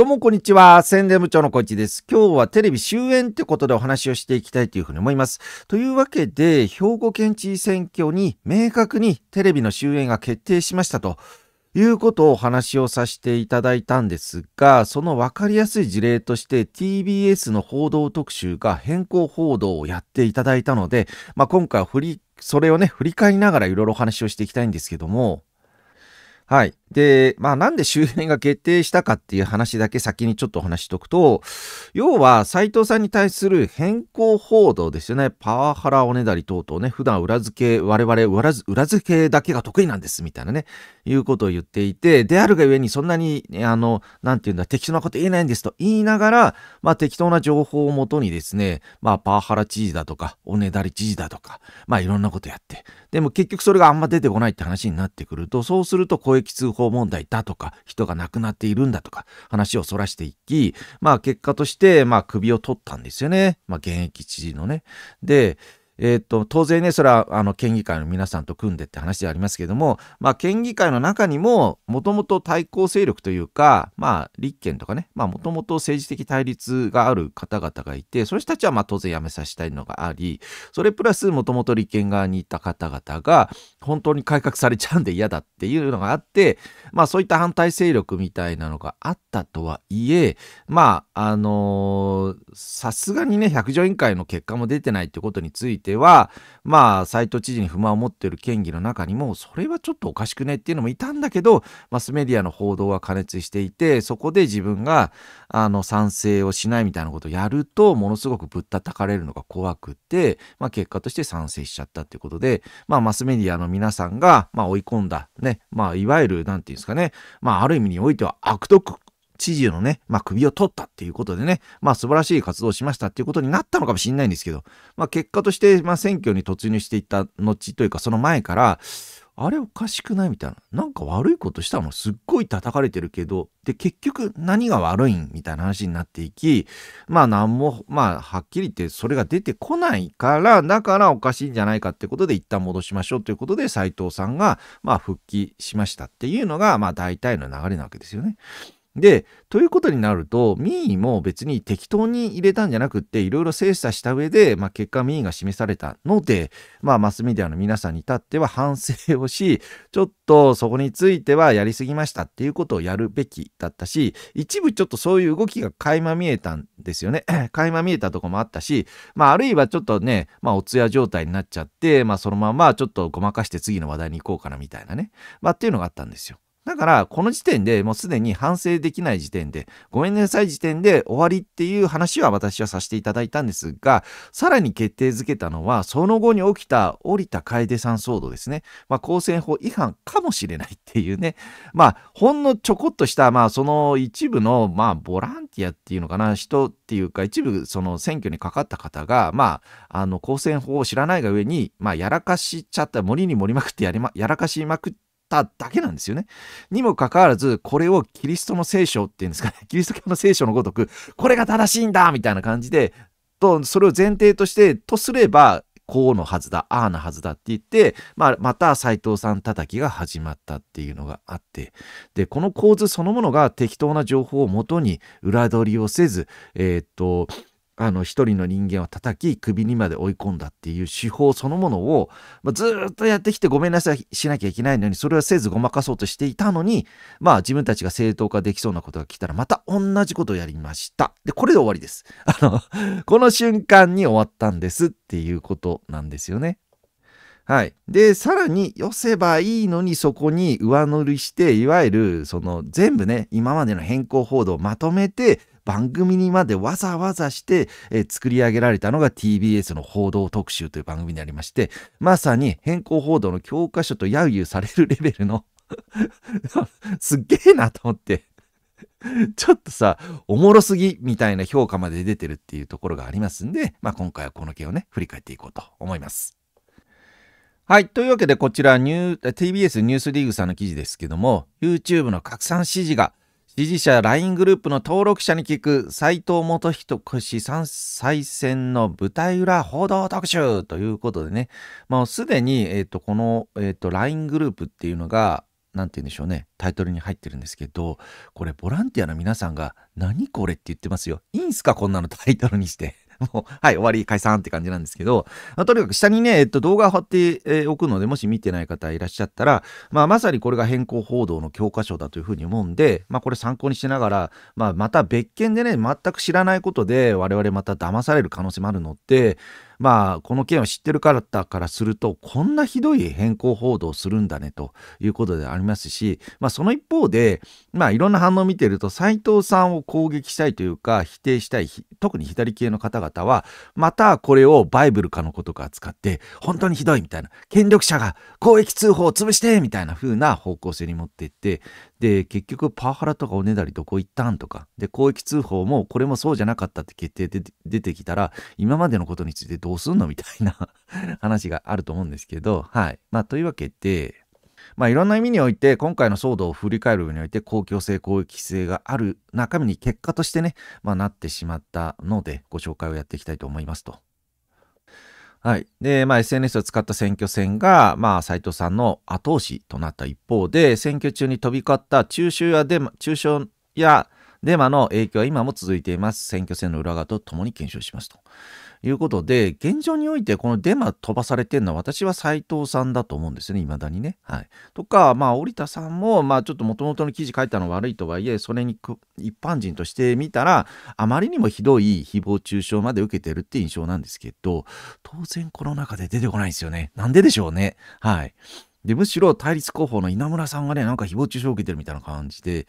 どうもこんにちは。宣伝部長のこいちです。今日はテレビ終演ってことでお話をしていきたいというふうに思います。というわけで、兵庫県知事選挙に明確にテレビの終演が決定しましたということをお話をさせていただいたんですが、そのわかりやすい事例として TBS の報道特集が変更報道をやっていただいたので、まあ、今回は振り、それをね、振り返りながらいろいろお話をしていきたいんですけども、はい。で、まあなんで周辺が決定したかっていう話だけ先にちょっとお話しとくと、要は斎藤さんに対する変更報道ですよね。パワハラおねだり等々ね、普段裏付け、我々裏付けだけが得意なんですみたいなね、いうことを言っていて、であるがゆえにそんなに、ね、あの、なんていうんだ、適当なこと言えないんですと言いながら、まあ適当な情報をもとにですね、まあパワハラ知事だとか、おねだり知事だとか、まあいろんなことやって、でも結局それがあんま出てこないって話になってくると、そうすると声通報問題だとか、人が亡くなっているんだとか、話をそらしていき、まあ結果として、まあ首を取ったんですよね。まあ現役知事のね。で、えー、と、当然ね、それは、あの、県議会の皆さんと組んでって話ではありますけども、まあ、県議会の中にも、もともと対抗勢力というか、まあ、立憲とかね、まあ、もともと政治的対立がある方々がいて、その人たちは、まあ、当然辞めさせたいのがあり、それプラス、もともと立憲側にいた方々が、本当に改革されちゃうんで嫌だっていうのがあって、まあ、そういった反対勢力みたいなのがあったとはいえ、まあ、あのさすがにね、百条委員会の結果も出てないってことについて、ては、まあ、斎藤知事に不満を持っている県議の中にも、それはちょっとおかしくねっていうのもいたんだけど、マスメディアの報道は過熱していて、そこで自分が、あの、賛成をしないみたいなことをやると、ものすごくぶったたかれるのが怖くて、まあ、結果として賛成しちゃったっていうことで、まあ、マスメディアの皆さんが、まあ、追い込んだ、ね、まあ、いわゆる、何て言うんですかね、まあ、ある意味においては悪徳知事のね、まあ、首を取ったっていうことでね、まあ、素晴らしい活動をしましたっていうことになったのかもしれないんですけど、まあ、結果として、まあ、選挙に突入していった後というか、その前から、あれおかしくないみたいな。なんか悪いことしたのすっごい叩かれてるけど、で、結局何が悪いんみたいな話になっていき、まあ何も、まあはっきり言ってそれが出てこないから、だからおかしいんじゃないかってことで一旦戻しましょうということで斎藤さんが、まあ復帰しましたっていうのが、まあ大体の流れなわけですよね。で、ということになると、民意も別に適当に入れたんじゃなくって、いろいろ精査した上で、まあ、結果民意が示されたので、まあ、マスメディアの皆さんに至っては反省をし、ちょっとそこについてはやりすぎましたっていうことをやるべきだったし、一部ちょっとそういう動きが垣間見えたんですよね。垣間見えたとこもあったし、まあ、あるいはちょっとね、まあ、お通夜状態になっちゃって、まあ、そのままちょっとごまかして次の話題に行こうかなみたいなね、まあ、っていうのがあったんですよ。だから、この時点でもうすでに反省できない時点で、ごめんなさい時点で終わりっていう話は私はさせていただいたんですが、さらに決定づけたのは、その後に起きたり田楓さん騒動ですね。まあ、公選法違反かもしれないっていうね。まあ、ほんのちょこっとした、まあ、その一部の、まあ、ボランティアっていうのかな、人っていうか、一部、その選挙にかかった方が、まあ、あの、公選法を知らないが上に、まあ、やらかしちゃった、森に盛りまくってやりま、やらかしまくって、っただけなんですよね。にもかかわらず、これをキリストの聖書っていうんですかね、キリスト教の聖書のごとく、これが正しいんだみたいな感じで、とそれを前提として、とすれば、こうのはずだ、ああなはずだって言って、まあ、また斎藤さん叩きが始まったっていうのがあって、で、この構図そのものが適当な情報をもとに裏取りをせず、えー、っと、あの一人の人間を叩き首にまで追い込んだっていう手法そのものを、まあ、ずっとやってきてごめんなさいしなきゃいけないのにそれはせずごまかそうとしていたのにまあ自分たちが正当化できそうなことが来たらまた同じことをやりましたでこれで終わりです あのこの瞬間に終わったんですっていうことなんですよねはい、でさらに寄せばいいのにそこに上乗りしていわゆるその全部ね今までの変更報道をまとめて番組にまでわざわざして、えー、作り上げられたのが TBS の報道特集という番組でありまして、まさに変更報道の教科書と揶揄されるレベルの すっげえなと思ってちょっとさ、おもろすぎみたいな評価まで出てるっていうところがありますんで、まあ今回はこの件をね、振り返っていこうと思います。はい。というわけで、こちらニュー、TBS ニュースリーグさんの記事ですけども、YouTube の拡散指示が支持者 LINE グループの登録者に聞く斎藤元仁さん再選の舞台裏報道特集ということでね、まあ、すでに、えーと、この、えーと、と LINE グループっていうのが何て言うんでしょうねタイトルに入ってるんですけどこれボランティアの皆さんが「何これ」って言ってますよ。いいんすかこんなのタイトルにしてもう、はい、終わり、解散って感じなんですけど、まあ、とにかく下にね、えっと、動画を貼っておくので、もし見てない方いらっしゃったら、まあ、まさにこれが変更報道の教科書だというふうに思うんで、まあ、これ参考にしながら、まあ、また別件でね、全く知らないことで、我々また騙される可能性もあるので、まあこの件を知ってる方からするとこんなひどい変更報道をするんだねということでありますし、まあ、その一方で、まあ、いろんな反応を見てると斎藤さんを攻撃したいというか否定したい特に左系の方々はまたこれをバイブルかのことか使って本当にひどいみたいな権力者が公益通報を潰してみたいな風な方向性に持っていってで結局パワハラとかおねだりどこ行ったんとかで広域通報もこれもそうじゃなかったって決定で出てきたら今までのことについてどうすんのみたいな 話があると思うんですけどはいまあというわけでまあいろんな意味において今回の騒動を振り返る上において公共性公益性がある中身に結果としてねまあなってしまったのでご紹介をやっていきたいと思いますと。はい。で、まあ、SNS を使った選挙戦が、まあ、斎藤さんの後押しとなった一方で、選挙中に飛び交った中傷やデマ、中傷やデマの影響は今も続いています。選挙戦の裏側とともに検証しますと。いうことで、現状においてこのデマ飛ばされてるのは私は斎藤さんだと思うんですね、未だにね。はい。とか、まあ、織田さんも、まあ、ちょっともともとの記事書いたの悪いとはいえ、それに一般人として見たら、あまりにもひどい誹謗中傷まで受けてるって印象なんですけど、当然この中で出てこないんですよね。なんででしょうね。はい。で、むしろ対立候補の稲村さんがね、なんか誹謗中傷を受けてるみたいな感じで、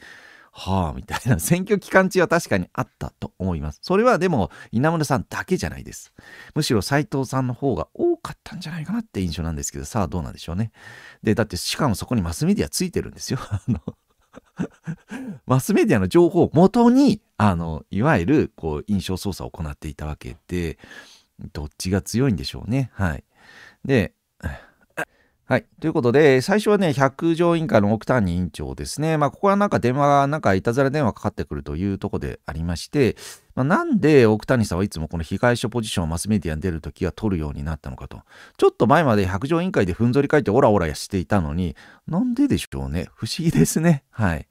はあ、みたいな 選挙期間中は確かにあったと思います。それはでも稲村さんだけじゃないです。むしろ斎藤さんの方が多かったんじゃないかなって印象なんですけど、さあどうなんでしょうね。で、だってしかもそこにマスメディアついてるんですよ。あの マスメディアの情報をもとに、あの、いわゆるこう印象操作を行っていたわけで、どっちが強いんでしょうね。はい。で、はい。ということで、最初はね、百条委員会の奥谷委員長ですね。まあ、ここはなんか電話が、なんかいたずら電話かかってくるというとこでありまして、まあ、なんで奥谷さんはいつもこの被害者ポジションをマスメディアに出るときは取るようになったのかと。ちょっと前まで百条委員会でふんぞり返ってオラオラしていたのに、なんででしょうね。不思議ですね。はい。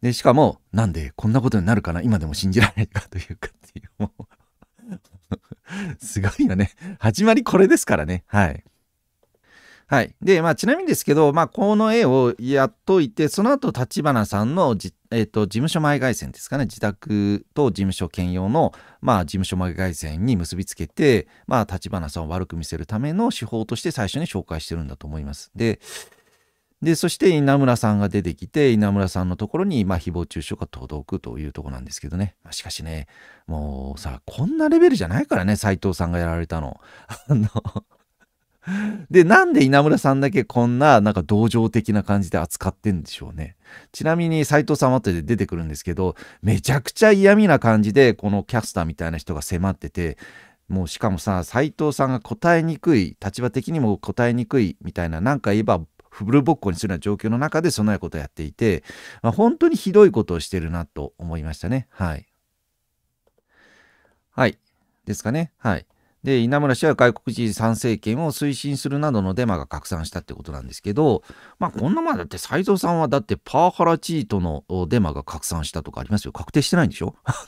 で、しかも、なんでこんなことになるかな今でも信じられないかというかっていう、もうすごいよね。始まりこれですからね。はい。はい。で、まあ、ちなみにですけど、まあ、この絵をやっといて、その後、立花さんのじ、えっ、と、事務所前外線ですかね、自宅と事務所兼用の、まあ、事務所前外線に結びつけて、まあ、立花さんを悪く見せるための手法として最初に紹介してるんだと思います。で、で、そして稲村さんが出てきて、稲村さんのところに、まあ、誹謗中傷が届くというところなんですけどね。まあ、しかしね、もうさ、こんなレベルじゃないからね、斎藤さんがやられたの。あの で、なんで稲村さんだけこんな、なんか同情的な感じで扱ってんでしょうね。ちなみに斎藤さんは後で出てくるんですけど、めちゃくちゃ嫌味な感じで、このキャスターみたいな人が迫ってて、もうしかもさ、斎藤さんが答えにくい、立場的にも答えにくいみたいな、なんか言えば、フルぼっこにするような状況の中でそのようなことをやっていて、まあ、本当にひどいことをしてるなと思いましたね。はい。はい。ですかね。はい。で稲村氏は外国人参政権を推進するなどのデマが拡散したってことなんですけど、まあ、こんなもんだって斎藤さんはだってパワハラチートのデマが拡散したとかありますよ確定してないんでしょ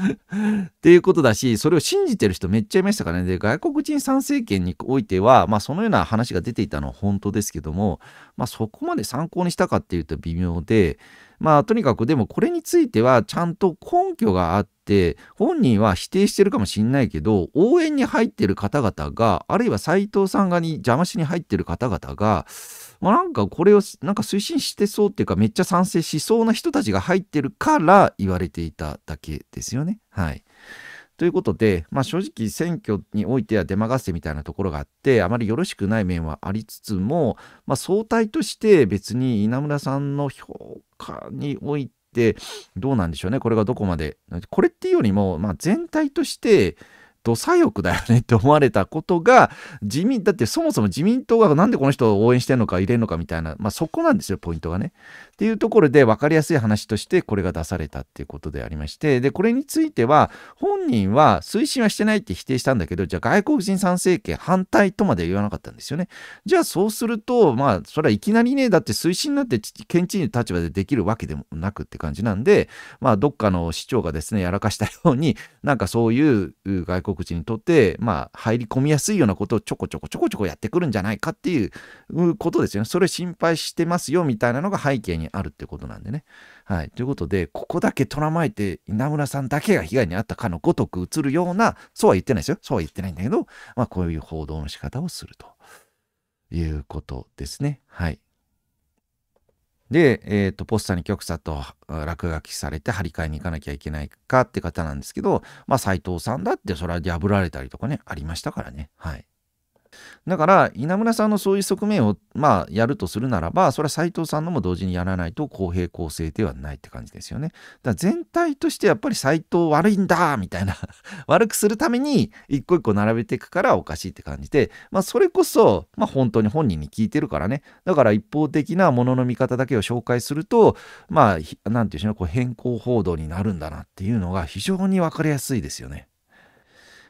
っていうことだし、それを信じてる人めっちゃいましたからね。で、外国人参政権においては、まあそのような話が出ていたのは本当ですけども、まあそこまで参考にしたかっていうと微妙で、まあとにかくでもこれについてはちゃんと根拠があって、本人は否定してるかもしんないけど、応援に入ってる方々が、あるいは斎藤さんがに邪魔しに入ってる方々が、まあ、なんかこれをなんか推進してそうっていうかめっちゃ賛成しそうな人たちが入ってるから言われていただけですよね。はい。ということで、まあ、正直選挙においては出任せみたいなところがあってあまりよろしくない面はありつつも、まあ、総体として別に稲村さんの評価においてどうなんでしょうねこれがどこまでこれっていうよりも、まあ、全体として土左翼だよねって思われたことが、自民、だってそもそも自民党がなんでこの人を応援してるのか入れるのかみたいな、まあそこなんですよ、ポイントがね。っていうところで分かりやすい話としてこれが出されたっていうことでありまして、で、これについては本人は推進はしてないって否定したんだけど、じゃあ外国人参政権反対とまで言わなかったんですよね。じゃあそうすると、まあそれはいきなりね、だって推進なんて県知事の立場でできるわけでもなくって感じなんで、まあどっかの市長がですね、やらかしたように、なんかそういう外国国人にとって、まあ、入り込みやすいようなことをちょこちょこちょこちょこやってくるんじゃないかっていうことですよね。それ心配してますよみたいなのが背景にあるってことなんでね。はい。ということで、ここだけ捕まえて、稲村さんだけが被害に遭ったかのごとく映るような、そうは言ってないですよ。そうは言ってないんだけど、まあ、こういう報道の仕方をするということですね。はい。で、えーと、ポスターに極左と落書きされて張り替えに行かなきゃいけないかって方なんですけど、まあ、斎藤さんだってそれは破られたりとかねありましたからねはいだから稲村さんのそういう側面をまあやるとするならばそれは斎藤さんのも同時にやらないと公平公正ではないって感じですよね。だから全体としてやっぱり斎藤悪いんだみたいな 悪くするために一個一個並べていくからおかしいって感じで、まあ、それこそ、まあ、本当に本人に聞いてるからねだから一方的なものの見方だけを紹介するとまあ何て言うしなこう変更報道になるんだなっていうのが非常に分かりやすいですよね。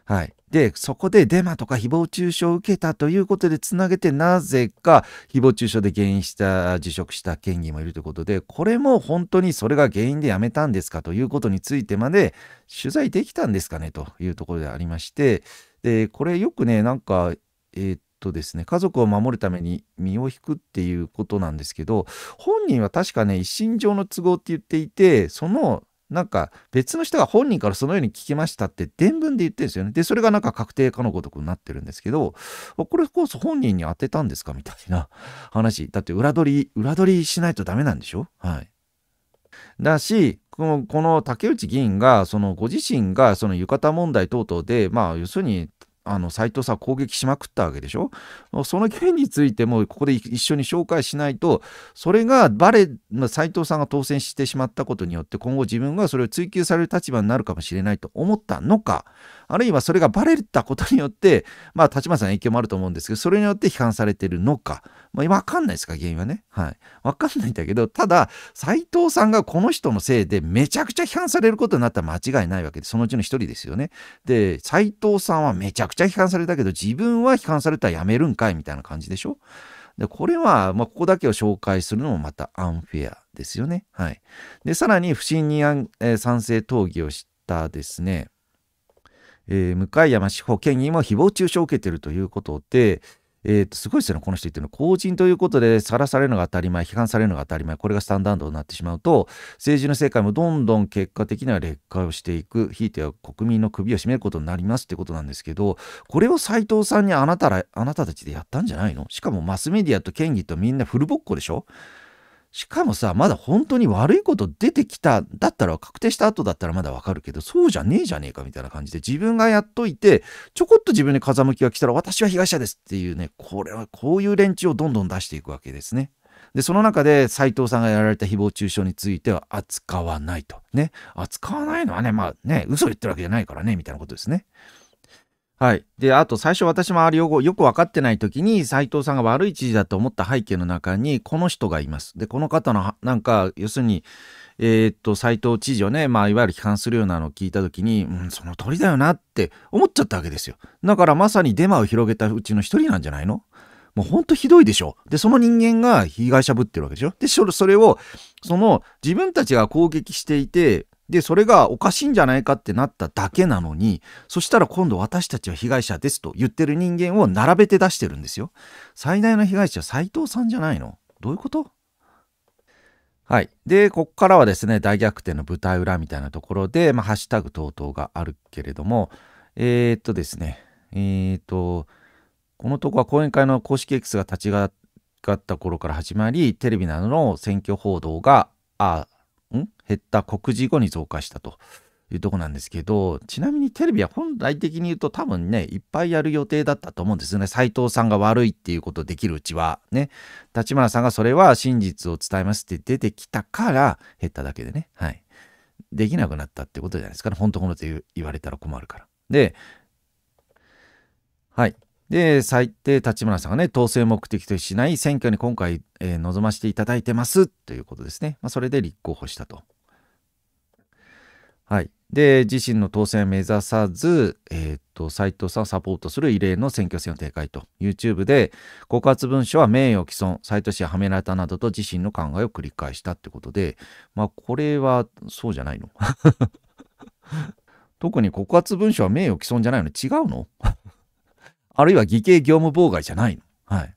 はい、でそこでデマとか誹謗中傷を受けたということでつなげてなぜか誹謗中傷で原因した辞職した県議もいるということでこれも本当にそれが原因で辞めたんですかということについてまで取材できたんですかねというところでありましてでこれよくねなんかえー、っとですね家族を守るために身を引くっていうことなんですけど本人は確かね一身上の都合って言っていてそのなんか別の人が本人からそのように聞きましたって伝文で言ってるんですよね。で、それがなんか確定かのごとくなってるんですけど、これこそ本人に当てたんですかみたいな話。だって裏取り、裏取りしないとダメなんでしょはい。だし、このこの竹内議員がそのご自身がその浴衣問題等々でまあ要するにあの斎藤さん攻撃しまくったわけでしょその件についてもここで一緒に紹介しないとそれがバレ斎藤さんが当選してしまったことによって今後自分がそれを追及される立場になるかもしれないと思ったのかあるいはそれがバレたことによって、まあ、立花さんの影響もあると思うんですけど、それによって批判されてるのか。まあ、わかんないですか、原因はね。はい。わかんないんだけど、ただ、斎藤さんがこの人のせいでめちゃくちゃ批判されることになったら間違いないわけで、そのうちの一人ですよね。で、斎藤さんはめちゃくちゃ批判されたけど、自分は批判されたらやめるんかいみたいな感じでしょで、これは、まあ、ここだけを紹介するのもまたアンフェアですよね。はい。で、さらに、不信任案、えー、賛成討議をしたですね、えー、向山志保県議も誹謗中傷を受けているということで、えー、とすごいですよね、この人言ってるの。公人ということで、さらされるのが当たり前、批判されるのが当たり前、これがスタンダードになってしまうと、政治の世界もどんどん結果的には劣化をしていく、ひいては国民の首を絞めることになりますってことなんですけど、これを斎藤さんにあなたらあなたたちでやったんじゃないのしかもマスメディアと県議とみんなフルボッコでしょしかもさ、まだ本当に悪いこと出てきた、だったら確定した後だったらまだわかるけど、そうじゃねえじゃねえかみたいな感じで、自分がやっといて、ちょこっと自分に風向きが来たら、私は被害者ですっていうね、これは、こういう連中をどんどん出していくわけですね。で、その中で斎藤さんがやられた誹謗中傷については扱わないと。ね。扱わないのはね、まあね、嘘言ってるわけじゃないからね、みたいなことですね。はい、であと最初私もあれよよく分かってない時に斎藤さんが悪い知事だと思った背景の中にこの人がいます。でこの方のなんか要するにえー、っと斎藤知事をね、まあ、いわゆる批判するようなのを聞いた時に、うん、その通りだよなって思っちゃったわけですよ。だからまさにデマを広げたうちの一人なんじゃないのもうほんとひどいでしょ。で、その人間が被害者ぶってるわけでしょ。で、それを、その自分たちが攻撃していて、で、それがおかしいんじゃないかってなっただけなのに、そしたら今度私たちは被害者ですと言ってる人間を並べて出してるんですよ。最大の被害者は斎藤さんじゃないのどういうことはい。で、ここからはですね、大逆転の舞台裏みたいなところで、まあ、ハッシュタグ等々があるけれども、えー、っとですね、えー、っと、このとこは講演会の公式 X が立ち上がった頃から始まり、テレビなどの選挙報道が、あ減った告示後に増加したというとこなんですけどちなみにテレビは本来的に言うと多分ねいっぱいやる予定だったと思うんですよね斉藤さんが悪いっていうことできるうちはね立花さんがそれは真実を伝えますって出てきたから減っただけでねはいできなくなったってことじゃないですかね本当のっと言われたら困るからではいで、最低立花さんがね、統制目的としない選挙に今回、えー、望ましていただいてますということですね。まあ、それで立候補したと。はい、で自身の当選を目指さず、えーと、斉藤さんをサポートする異例の選挙戦を展開と YouTube で告発文書は名誉毀損斉藤氏ははめられたなどと自身の考えを繰り返したってことでまあこれはそうじゃないの 特に告発文書は名誉毀損じゃないの違うの あるいは偽計業務妨害じゃないのはい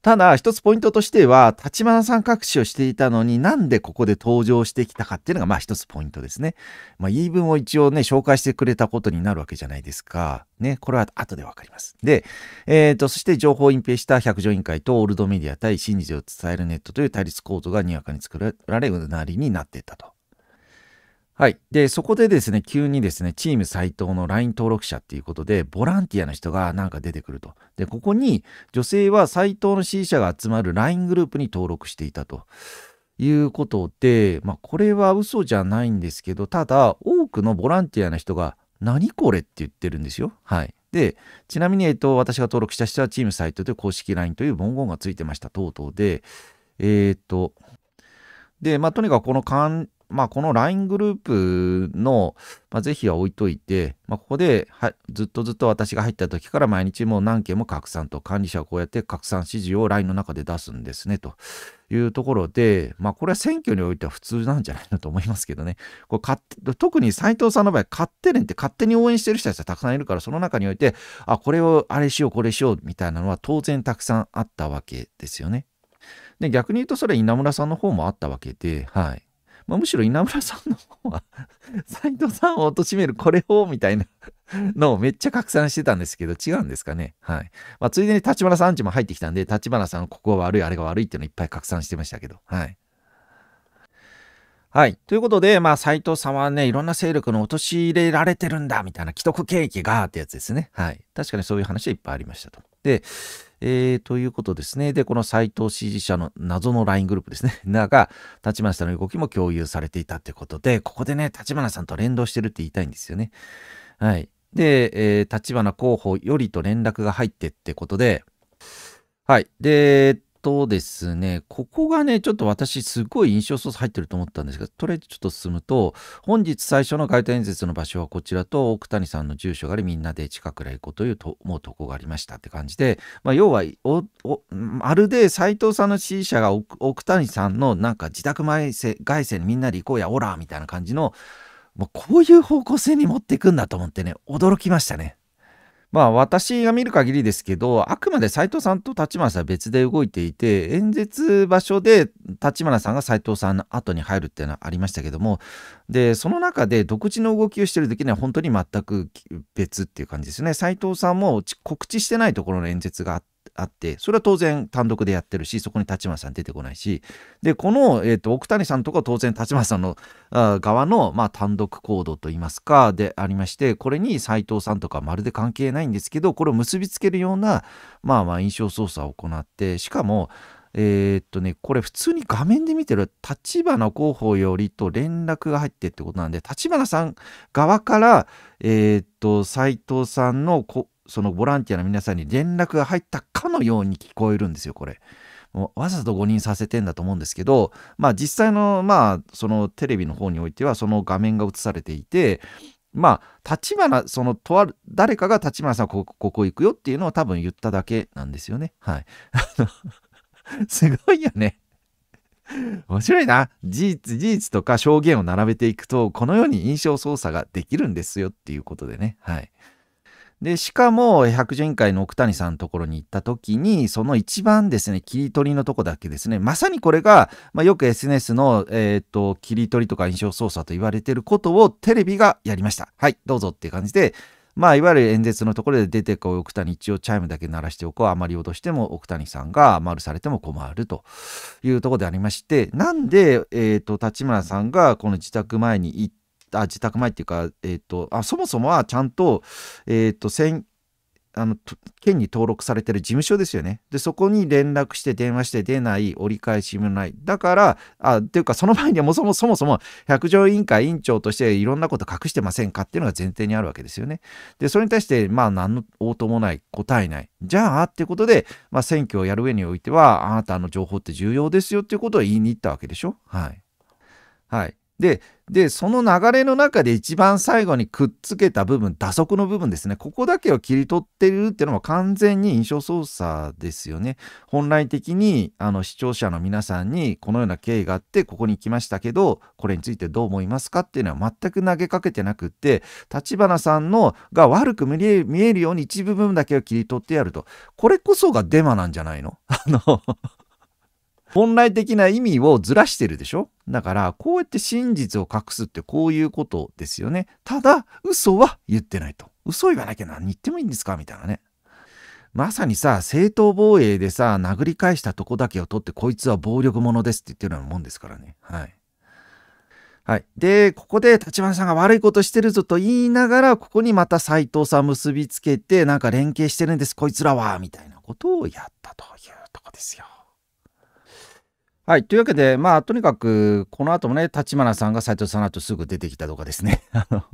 ただ、一つポイントとしては、立花さん隠しをしていたのになんでここで登場してきたかっていうのが、まあ一つポイントですね。まあ言い分を一応ね、紹介してくれたことになるわけじゃないですか。ね、これは後でわかります。で、えっ、ー、と、そして情報を隠蔽した百条委員会とオールドメディア対真実を伝えるネットという対立構造がにわかに作られ、うなりになっていったと。はい。で、そこでですね、急にですね、チーム斎藤の LINE 登録者っていうことで、ボランティアの人がなんか出てくると。で、ここに女性は斎藤の支持者が集まる LINE グループに登録していたと。いうことで、まあ、これは嘘じゃないんですけど、ただ、多くのボランティアの人が、何これって言ってるんですよ。はい。で、ちなみに、えっと、私が登録した人はチームサイトで公式 LINE という文言がついてました、とうとうで、えー、っと、で、まあ、とにかくこの関まあ、この LINE グループの、まあ、是非は置いといて、まあ、ここではずっとずっと私が入った時から毎日もう何件も拡散と管理者はこうやって拡散指示を LINE の中で出すんですねというところで、まあ、これは選挙においては普通なんじゃないのと思いますけどね。これ勝手特に斉藤さんの場合、勝手連って勝手に応援してる人たちはたくさんいるから、その中において、あ、これをあれしよう、これしようみたいなのは当然たくさんあったわけですよね。で、逆に言うとそれは稲村さんの方もあったわけで、はい。まあ、むしろ稲村さんの方は斎藤さんを貶めるこれを、みたいなのをめっちゃ拡散してたんですけど、違うんですかね。はい。まあ、ついでに立花さんちも入ってきたんで、立花さんここが悪い、あれが悪いっていうのいっぱい拡散してましたけど、はい。はい。ということで、まあ、斎藤さんはね、いろんな勢力の陥れられてるんだ、みたいな、既得権益が、ってやつですね。はい。確かにそういう話はいっぱいありましたと。で、えー、ということですね。で、この斎藤支持者の謎の LINE グループですね。なが、立花さんの動きも共有されていたということで、ここでね、立花さんと連動してるって言いたいんですよね。はい。で、えー、立花候補よりと連絡が入ってってことで、はい。で、とですね、ここがね、ちょっと私すごい印象操作入ってると思ったんですけど、とりあえずちょっと進むと、本日最初の街頭演説の場所はこちらと、奥谷さんの住所があり、みんなで近くら行こうというと、思うとこがありましたって感じで、まあ、要はまるで斎藤さんの支持者が奥谷さんのなんか自宅前外線にみんなで行こうや、オラみたいな感じの、もうこういう方向性に持っていくんだと思ってね、驚きましたね。まあ私が見る限りですけど、あくまで斎藤さんと立花さんは別で動いていて、演説場所で立花さんが斎藤さんの後に入るっていうのはありましたけども、で、その中で独自の動きをしてる時には本当に全く別っていう感じですよね。斎藤さんも告知してないところの演説があって、あって、それは当然単独でやってるし、そこに立花さん出てこないし、で、この、えっ、ー、と、奥谷さんとか当然立花さんの側の、まあ、単独行動といいますか、でありまして、これに斎藤さんとかまるで関係ないんですけど、これを結びつけるような、まあまあ、印象操作を行って、しかも、えー、っとね、これ普通に画面で見てる立花候補よりと連絡が入ってってことなんで、立花さん側から、えー、っと、斎藤さんのこそのボランティアの皆さんに連絡が入ったかのように聞こえるんですよ、これ。もうわざと誤認させてんだと思うんですけど、まあ実際の、まあそのテレビの方においてはその画面が映されていて、まあ、立花、その、とある、誰かが立花さんここ、ここ行くよっていうのを多分言っただけなんですよね。はい。すごいよね。面白いな。事実、事実とか証言を並べていくと、このように印象操作ができるんですよっていうことでね。はい。で、しかも、百人会の奥谷さんのところに行った時に、その一番ですね、切り取りのとこだけですね、まさにこれが、まあ、よく SNS の、えー、っと、切り取りとか印象操作と言われてることをテレビがやりました。はい、どうぞっていう感じで、まあ、いわゆる演説のところで出てこう、奥谷一応チャイムだけ鳴らしておこう。あまりとしても奥谷さんが丸されても困るというところでありまして、なんで、えっ、ー、と、立村さんがこの自宅前に行っあ自宅前っていうか、えーと、あそもそもはちゃんと,、えーと、とあの県に登録されてる事務所ですよね。でそこに連絡して電話して出ない折り返しもないだからあっていうかその前にはもそもそもそも百条委員会委員長としていろんなこと隠してませんかっていうのが前提にあるわけですよね。でそれに対してまあ何の応答もない答えないじゃあっていうことで、まあ、選挙をやる上においてはあなたの情報って重要ですよっていうことを言いに行ったわけでしょ。はい、はいででその流れの中で一番最後にくっつけた部分打足の部分ですねここだけを切り取ってるっていうのも完全に印象操作ですよね本来的にあの視聴者の皆さんにこのような経緯があってここに来ましたけどこれについてどう思いますかっていうのは全く投げかけてなくって立花さんのが悪く見えるように一部分だけを切り取ってやるとこれこそがデマなんじゃないの あの本来的な意味をずらしてるでしょだからこうやって真実を隠すってこういうことですよねただ嘘は言ってないと嘘言わなきゃ何言ってもいいんですかみたいなねまさにさ正当防衛でさ殴り返したとこだけを取ってこいつは暴力者ですって言ってるようなもんですからねはいはい。で、ここで立花さんが悪いことしてるぞと言いながら、ここにまた斎藤さん結びつけて、なんか連携してるんです、こいつらは、みたいなことをやったというとこですよ。はい。というわけで、まあ、とにかく、この後もね、立花さんが斎藤さんの後すぐ出てきたとかですね。あの、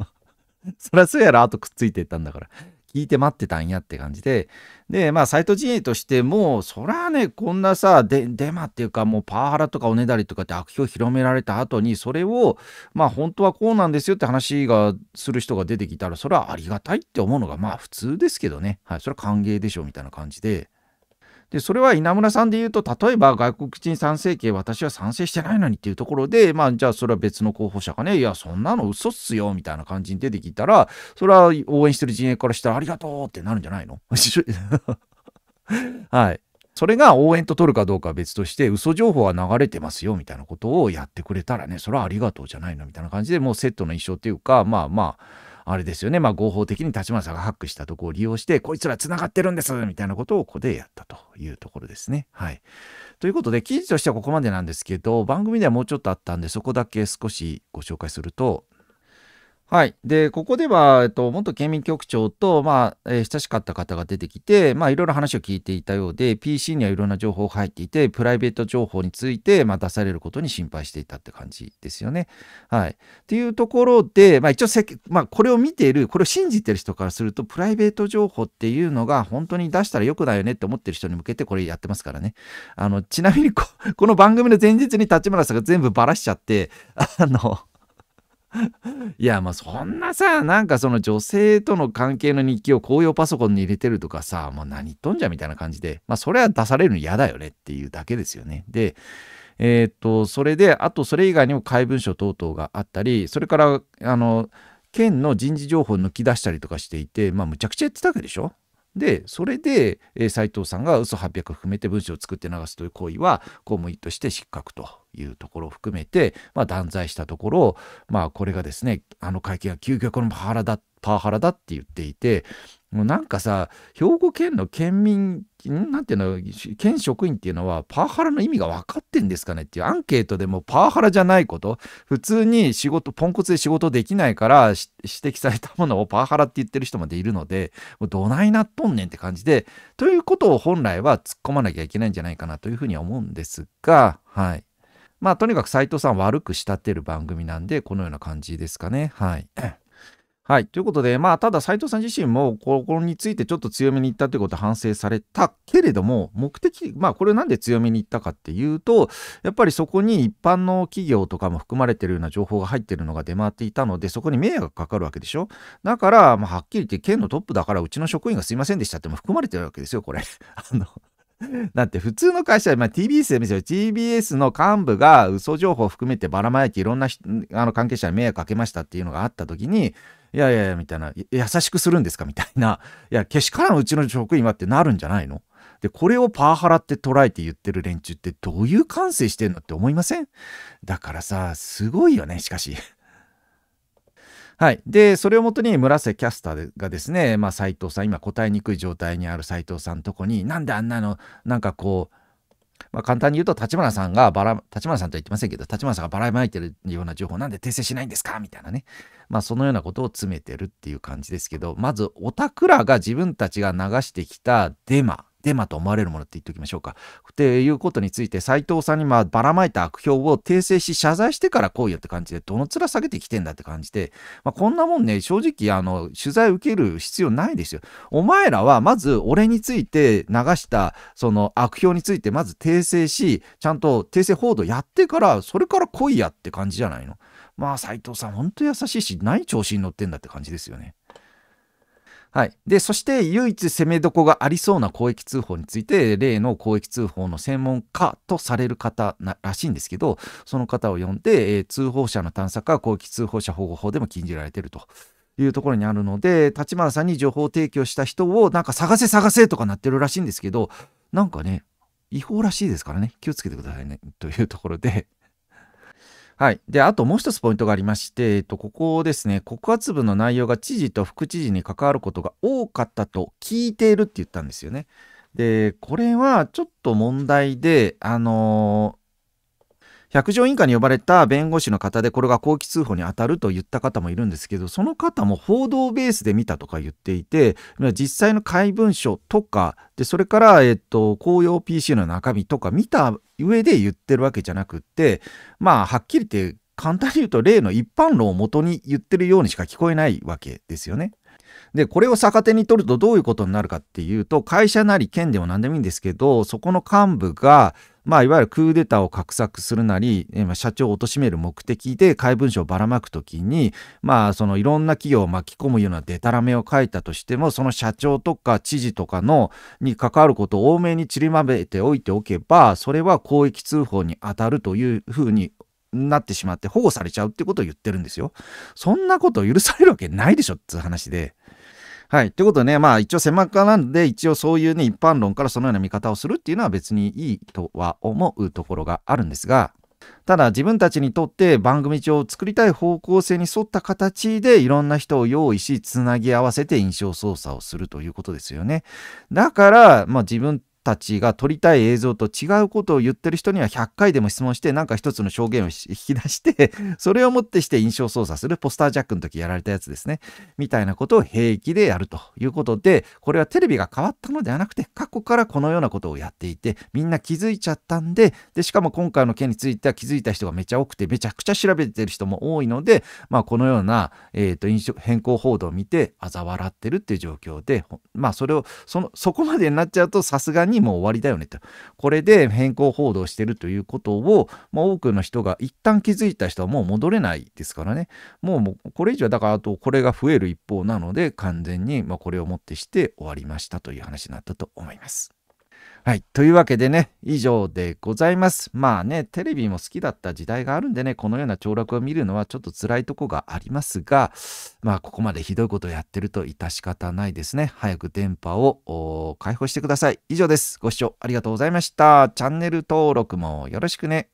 そりゃそうやろ、あとくっついてったんだから。聞いて待ってたんやって感じで。で、まあ、サイト陣営としても、そらね、こんなさ、デマっていうか、もうパワハラとかおねだりとかって悪評広められた後に、それを、まあ、本当はこうなんですよって話がする人が出てきたら、それはありがたいって思うのが、まあ、普通ですけどね。はい、それは歓迎でしょ、みたいな感じで。でそれは稲村さんで言うと例えば外国人参政権私は賛成してないのにっていうところでまあじゃあそれは別の候補者がねいやそんなの嘘っすよみたいな感じに出てきたらそれは応援してる陣営からしたらありがとうってなるんじゃないの はい。それが応援と取るかどうかは別として、嘘情報は流れてますよみたいなことをやってくれたらね、それはありがとうじゃないのみたいな感じでもうセットの印象っていうか、まあまあ、あれですよね、まあ、合法的に立花さんがハックしたとこを利用して、こいつら繋がってるんですみたいなことをここでやったというところですね。はい。ということで、記事としてはここまでなんですけど、番組ではもうちょっとあったんで、そこだけ少しご紹介すると、はい、でここでは、えっと、元県民局長と、まあえー、親しかった方が出てきて、まあ、いろいろ話を聞いていたようで PC にはいろんな情報が入っていてプライベート情報について、まあ、出されることに心配していたって感じですよね。はい、っていうところで、まあ、一応せ、まあ、これを見ているこれを信じている人からするとプライベート情報っていうのが本当に出したらよくないよねって思ってる人に向けてこれやってますからね。あのちなみにここの番組の前日に立村さんが全部ばらしちゃってあの いやまあそんなさなんかその女性との関係の日記を公用パソコンに入れてるとかさもう何言っとんじゃみたいな感じでまあそれは出されるの嫌だよねっていうだけですよね。でえー、っとそれであとそれ以外にも怪文書等々があったりそれからあの県の人事情報を抜き出したりとかしていてまあむちゃくちゃやってたわけでしょでそれで斎、えー、藤さんが嘘800含めて文章を作って流すという行為は公務員として失格というところを含めて、まあ、断罪したところ、まあ、これがですね、あの会見は究極のパワハラだ、パワハラだって言っていて、もうなんかさ、兵庫県の県民、なんていうの、県職員っていうのは、パワハラの意味が分かってんですかねっていう、アンケートでもパワハラじゃないこと、普通に仕事、ポンコツで仕事できないから指摘されたものをパワハラって言ってる人までいるので、もうどないなっとんねんって感じで、ということを本来は突っ込まなきゃいけないんじゃないかなというふうには思うんですが、はい。まあとにかく斎藤さん悪く仕立てる番組なんで、このような感じですかね。はい。はい。ということで、まあ、ただ斉藤さん自身も、ここについてちょっと強めに言ったということは反省されたけれども、目的、まあ、これなんで強めに言ったかっていうと、やっぱりそこに一般の企業とかも含まれてるような情報が入ってるのが出回っていたので、そこに迷惑がかかるわけでしょだから、まあ、はっきり言って、県のトップだから、うちの職員がすいませんでしたっても含まれてるわけですよ、これ。あの だって普通の会社は、まあ、TBS で見せる TBS の幹部が嘘情報を含めてばらまいていろんなあの関係者に迷惑かけましたっていうのがあった時にいやいやいやみたいな優しくするんですかみたいないやけしからんうちの職員はってなるんじゃないのでこれをパワハラって捉えて言ってる連中ってどういう感性してんのって思いませんだからさすごいよねしかし。はい、でそれをもとに村瀬キャスターがですね、まあ、斉藤さん今答えにくい状態にある斎藤さんとこになんであんなのなんかこうまあ、簡単に言うと立花さんがバラ立花さんとは言ってませんけど立花さんがばらまいてるような情報なんで訂正しないんですかみたいなね、まあ、そのようなことを詰めてるっていう感じですけどまずおたくらが自分たちが流してきたデマデマと思われるものって言っておきましょうか。っていうことについて、斎藤さんにまあばらまいた悪評を訂正し、謝罪してから来いよって感じで、どの面下げてきてんだって感じで、まあ、こんなもんね、正直、あの、取材受ける必要ないですよ。お前らは、まず、俺について流した、その悪評について、まず訂正し、ちゃんと訂正報道やってから、それから来いやって感じじゃないの。まあ、斎藤さん、ほんと優しいし、何調子に乗ってんだって感じですよね。はい、でそして唯一攻めどこがありそうな公益通報について例の公益通報の専門家とされる方らしいんですけどその方を呼んで、えー、通報者の探索は公益通報者保護法でも禁じられてるというところにあるので立花さんに情報提供した人をなんか探せ探せとかなってるらしいんですけどなんかね違法らしいですからね気をつけてくださいねというところではい。で、あともう一つポイントがありまして、えっと、ここですね、告発文の内容が知事と副知事に関わることが多かったと聞いているって言ったんですよね。で、これはちょっと問題で、あのー百条委員会に呼ばれた弁護士の方でこれが公記通報に当たると言った方もいるんですけどその方も報道ベースで見たとか言っていて実際の怪文書とかでそれから、えっと、公用 PC の中身とか見た上で言ってるわけじゃなくってまあはっきり言って簡単に言うと例の一般論をもとに言ってるようにしか聞こえないわけですよね。で、これを逆手に取るとどういうことになるかっていうと、会社なり県でも何でもいいんですけど、そこの幹部が、まあ、いわゆるクーデターを画策するなり、社長を貶める目的で怪文書をばらまく時に、まあ、そのいろんな企業を巻き込むようなデタラメを書いたとしても、その社長とか知事とかの、に関わることを多めにちりまべておいておけば、それは広域通報に当たるというふうになってしまって保護されちゃうってことを言ってるんですよ。そんなこと許されるわけないでしょって話で。はい。ってことでね、まあ一応狭間なんで、一応そういうね、一般論からそのような見方をするっていうのは別にいいとは思うところがあるんですが、ただ自分たちにとって番組上を作りたい方向性に沿った形でいろんな人を用意しつなぎ合わせて印象操作をするということですよね。だから、まあ、自分たちが撮りたい映像と違うことを言ってる人には100回でも質問してなんか一つの証言を 引き出してそれをもってして印象操作するポスタージャックの時やられたやつですねみたいなことを平気でやるということでこれはテレビが変わったのではなくて過去からこのようなことをやっていてみんな気づいちゃったんででしかも今回の件については気づいた人がめちゃ多くてめちゃくちゃ調べてる人も多いので、まあ、このような、えーと印象変更報道を見て嘲笑ってるっていう状況でまあそれをそのそこまでになっちゃうとさすがににもう終わりだよねと。これで変更報道してるということを、まあ、多くの人が一旦気づいた人はもう戻れないですからね。もうこれ以上はだからあとこれが増える一方なので完全にまこれをもってして終わりましたという話になったと思います。はい。というわけでね、以上でございます。まあね、テレビも好きだった時代があるんでね、このような凋落を見るのはちょっと辛いとこがありますが、まあ、ここまでひどいことをやってると致し方ないですね。早く電波を解放してください。以上です。ご視聴ありがとうございました。チャンネル登録もよろしくね。